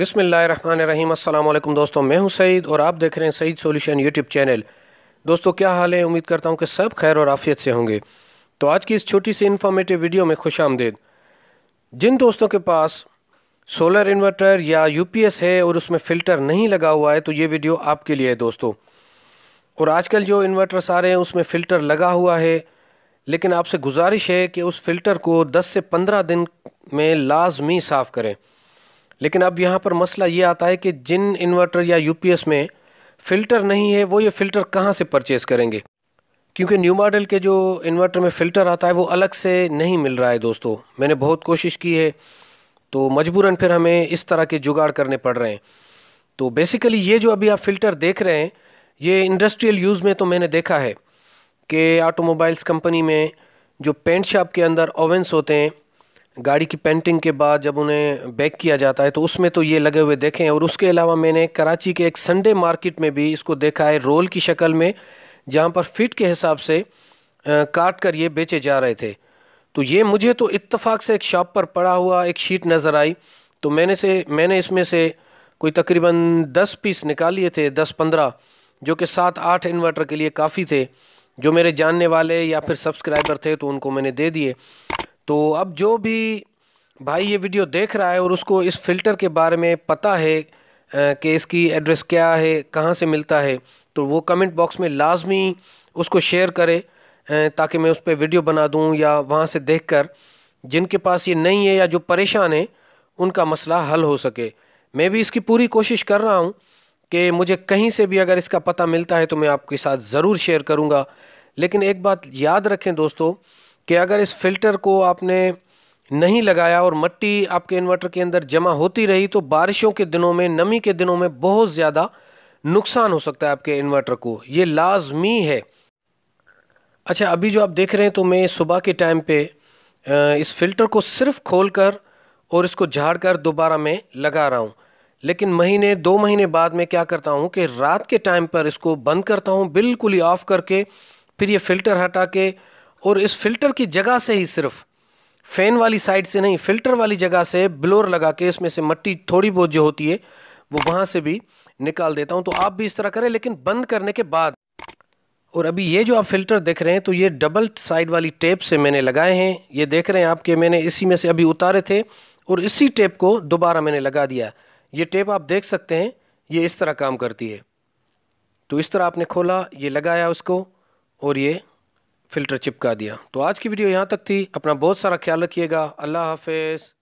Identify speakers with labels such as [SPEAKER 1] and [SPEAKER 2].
[SPEAKER 1] अस्सलाम अल्लाम दोस्तों मैं हूं सईद और आप देख रहे हैं सईद सॉल्यूशन यूट्यूब चैनल दोस्तों क्या हाल है उम्मीद करता हूं कि सब खैर और आफियत से होंगे तो आज की इस छोटी सी इन्फॉर्मेटिव वीडियो में खुश आमदेद जिन दोस्तों के पास सोलर इन्वर्टर या एस है और उसमें फ़िल्टर नहीं लगा हुआ है तो ये वीडियो आपके लिए है दोस्तों और आजकल जो इन्वर्टर सारे हैं उसमें फ़िल्टर लगा हुआ है लेकिन आपसे गुजारिश है कि उस फ़िल्टर को 10 से 15 दिन में लाजमी साफ़ करें लेकिन अब यहाँ पर मसला ये आता है कि जिन इन्वर्टर या यूपीएस में फ़िल्टर नहीं है वो ये फ़िल्टर कहाँ से परचेज़ करेंगे क्योंकि न्यू मॉडल के जो इन्वर्टर में फ़िल्टर आता है वो अलग से नहीं मिल रहा है दोस्तों मैंने बहुत कोशिश की है तो मजबूरन फिर हमें इस तरह के जुगाड़ करने पड़ रहे हैं तो बेसिकली ये जो अभी आप फ़िल्टर देख रहे हैं ये इंडस्ट्रियल यूज़ में तो मैंने देखा है कि ऑटोमोबाइल्स कंपनी में जो पेंट शॉप के अंदर ओवेंस होते हैं गाड़ी की पेंटिंग के बाद जब उन्हें बैक किया जाता है तो उसमें तो ये लगे हुए देखें और उसके अलावा मैंने कराची के एक संडे मार्केट में भी इसको देखा है रोल की शक्ल में जहाँ पर फिट के हिसाब से काट कर ये बेचे जा रहे थे तो ये मुझे तो इत्तेफाक से एक शॉप पर पड़ा हुआ एक शीट नज़र आई तो मैंने से मैंने इसमें से कोई तकरीबन दस पीस निकाल लिए थे दस पंद्रह जो कि सात आठ इन्वर्टर के लिए काफ़ी थे जो मेरे जानने वाले या फिर सब्सक्राइबर थे तो उनको मैंने दे दिए तो अब जो भी भाई ये वीडियो देख रहा है और उसको इस फ़िल्टर के बारे में पता है कि इसकी एड्रेस क्या है कहाँ से मिलता है तो वो कमेंट बॉक्स में लाजमी उसको शेयर करे ताकि मैं उस पर वीडियो बना दूँ या वहाँ से देख कर जिनके पास ये नहीं है या जो परेशान है उनका मसला हल हो सके मैं भी इसकी पूरी कोशिश कर रहा हूँ कि मुझे कहीं से भी अगर इसका पता मिलता है तो मैं आपके साथ ज़रूर शेयर करूँगा लेकिन एक बात याद रखें दोस्तों कि अगर इस फिल्टर को आपने नहीं लगाया और मट्टी आपके इन्वर्टर के अंदर जमा होती रही तो बारिशों के दिनों में नमी के दिनों में बहुत ज़्यादा नुकसान हो सकता है आपके इन्वर्टर को ये लाजमी है अच्छा अभी जो आप देख रहे हैं तो मैं सुबह के टाइम पे इस फ़िल्टर को सिर्फ खोल कर और इसको झाड़ कर दोबारा मैं लगा रहा हूँ लेकिन महीने दो महीने बाद मैं क्या करता हूँ कि रात के टाइम पर इसको बंद करता हूँ बिल्कुल ही ऑफ़ करके फिर ये फ़िल्टर हटा के और इस फिल्टर की जगह से ही सिर्फ फैन वाली साइड से नहीं फिल्टर वाली जगह से ब्लोर लगा के इसमें से मट्टी थोड़ी बहुत जो होती है वो वहाँ से भी निकाल देता हूँ तो आप भी इस तरह करें लेकिन बंद करने के बाद और अभी ये जो आप फिल्टर देख रहे हैं तो ये डबल साइड वाली टेप से मैंने लगाए हैं ये देख रहे हैं आपके मैंने इसी में से अभी उतारे थे और इसी टेप को दोबारा मैंने लगा दिया ये टेप आप देख सकते हैं ये इस तरह काम करती है तो इस तरह आपने खोला ये लगाया उसको और ये फ़िल्टर चिपका दिया तो आज की वीडियो यहाँ तक थी अपना बहुत सारा ख्याल रखिएगा अल्लाह हाफिज़